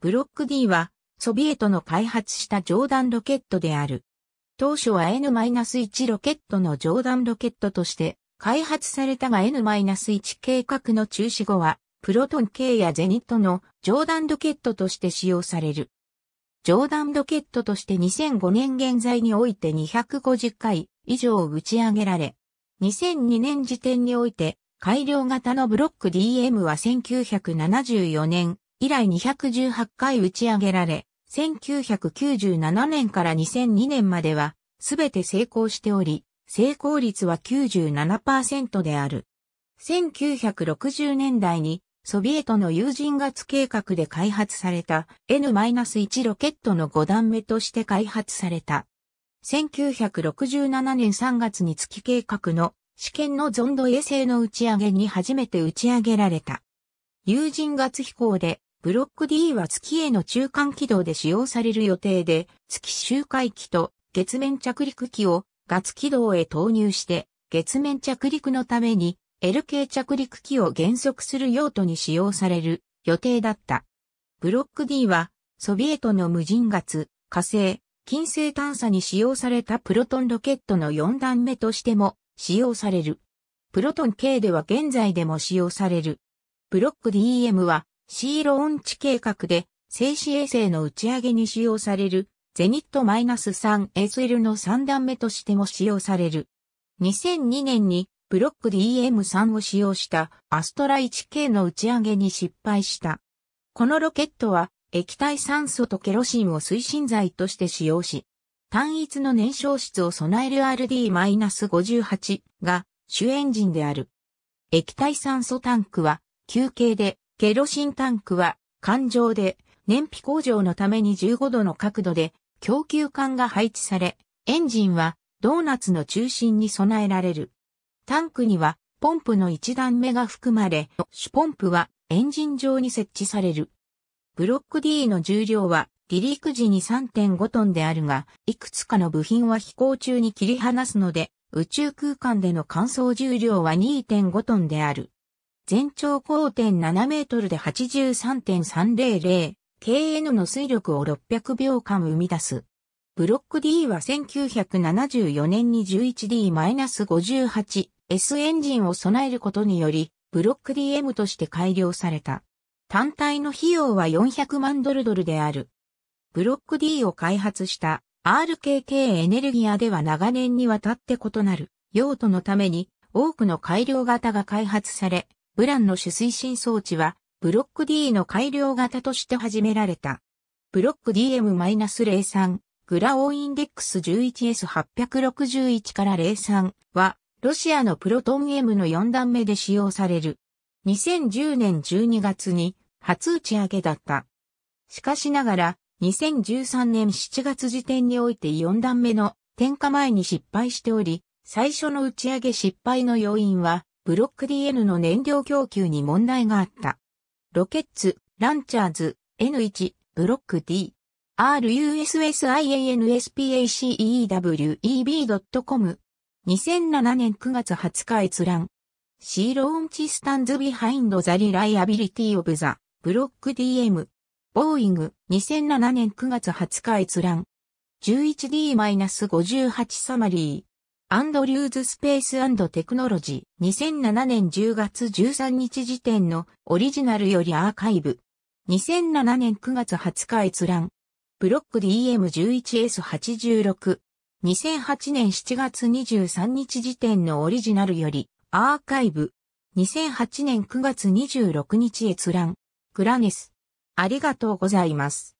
ブロック D は、ソビエトの開発した上段ロケットである。当初は N-1 ロケットの上段ロケットとして開発されたが N-1 計画の中止後は、プロトン系やゼニットの上段ロケットとして使用される。上段ロケットとして2005年現在において250回以上打ち上げられ、2002年時点において改良型のブロック DM は1974年以来218回打ち上げられ、1997年から2002年までは、すべて成功しており、成功率は97%である。1960年代にソビエトの有人月計画で開発された N-1 ロケットの5段目として開発された。1967年3月に月計画の試験のゾンド衛星の打ち上げに初めて打ち上げられた。有人月飛行でブロック D は月への中間軌道で使用される予定で、月周回機と月面着陸機を月軌道へ投入して、月面着陸のために L k 着陸機を減速する用途に使用される予定だった。ブロック D は、ソビエトの無人月、火星、金星探査に使用されたプロトンロケットの4段目としても使用される。プロトン K では現在でも使用される。ブロック DM はシーローンチ計画で静止衛星の打ち上げに使用されるゼニット -3SL の3段目としても使用される。2002年にブロック DM3 を使用したアストラ 1K の打ち上げに失敗した。このロケットは液体酸素とケロシンを推進剤として使用し、単一の燃焼室を備える RD-58 が主エンジンである。液体酸素タンクは休憩でケロシンタンクは、環状で燃費向上のために15度の角度で供給管が配置され、エンジンはドーナツの中心に備えられる。タンクにはポンプの1段目が含まれ、主ポンプはエンジン上に設置される。ブロック D の重量は離陸時に3.5トンであるが、いくつかの部品は飛行中に切り離すので、宇宙空間での乾燥重量は2.5トンである。全長5.7メートルで83.300、KN の水力を600秒間生み出す。ブロック D は1974年に 11D-58S エンジンを備えることにより、ブロック DM として改良された。単体の費用は400万ドルドルである。ブロック D を開発した RKK エネルギアでは長年にわたって異なる用途のために多くの改良型が開発され、ブランの主推進装置は、ブロック D の改良型として始められた。ブロック DM-03 グラオーインデックス 11S861 から03は、ロシアのプロトン M の4段目で使用される。2010年12月に初打ち上げだった。しかしながら、2013年7月時点において4段目の点火前に失敗しており、最初の打ち上げ失敗の要因は、ブロック DN の燃料供給に問題があった。ロケッツ、ランチャーズ、N1、ブロック D、russianspaceweb.com。2007年9月20日閲覧。シーローンチスタンズビハインドザリライアビリティオブザ、ブロック DM。ボーイング、2007年9月20日閲覧。11D-58 サマリー。アンドリューズスペーステクノロジー2007年10月13日時点のオリジナルよりアーカイブ2007年9月20日閲覧ブロック DM11S86 2008年7月23日時点のオリジナルよりアーカイブ2008年9月26日閲覧グラネスありがとうございます。